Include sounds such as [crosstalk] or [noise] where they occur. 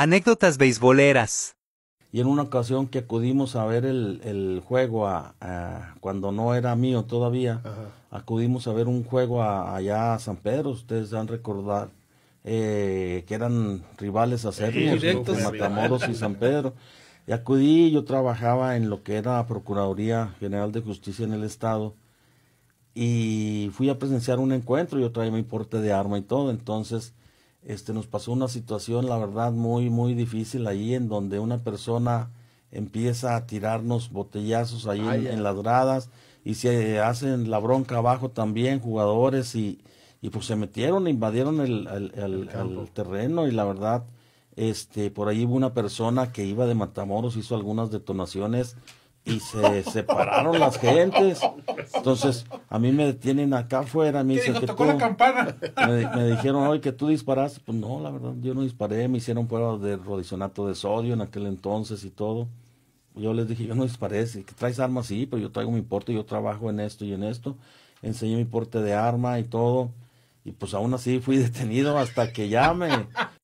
Anécdotas beisboleras. Y en una ocasión que acudimos a ver el, el juego, a, cuando no era mío todavía, acudimos a ver un juego a, allá a San Pedro, ustedes han recordar, eh, que eran rivales a ser Matamoros y San Pedro. Y acudí, yo trabajaba en lo que era Procuraduría General de Justicia en el Estado, y fui a presenciar un encuentro, yo traía mi porte de arma y todo, entonces este, nos pasó una situación, la verdad, muy, muy difícil ahí en donde una persona empieza a tirarnos botellazos ahí en, las gradas y se hacen la bronca abajo también jugadores y, y pues se metieron, invadieron el, terreno y la verdad, este, por ahí hubo una persona que iba de Matamoros, hizo algunas detonaciones, y se separaron las gentes. Entonces, a mí me detienen acá afuera. Me Me, dijeron, hoy que tú disparaste. Pues no, la verdad, yo no disparé. Me hicieron pruebas de rodicionato de sodio en aquel entonces y todo. Yo les dije, yo no disparé. Si traes armas, sí, pero yo traigo mi porte, yo trabajo en esto y en esto. Enseñé mi porte de arma y todo. Y pues aún así fui [laughs] detenido hasta que ya me,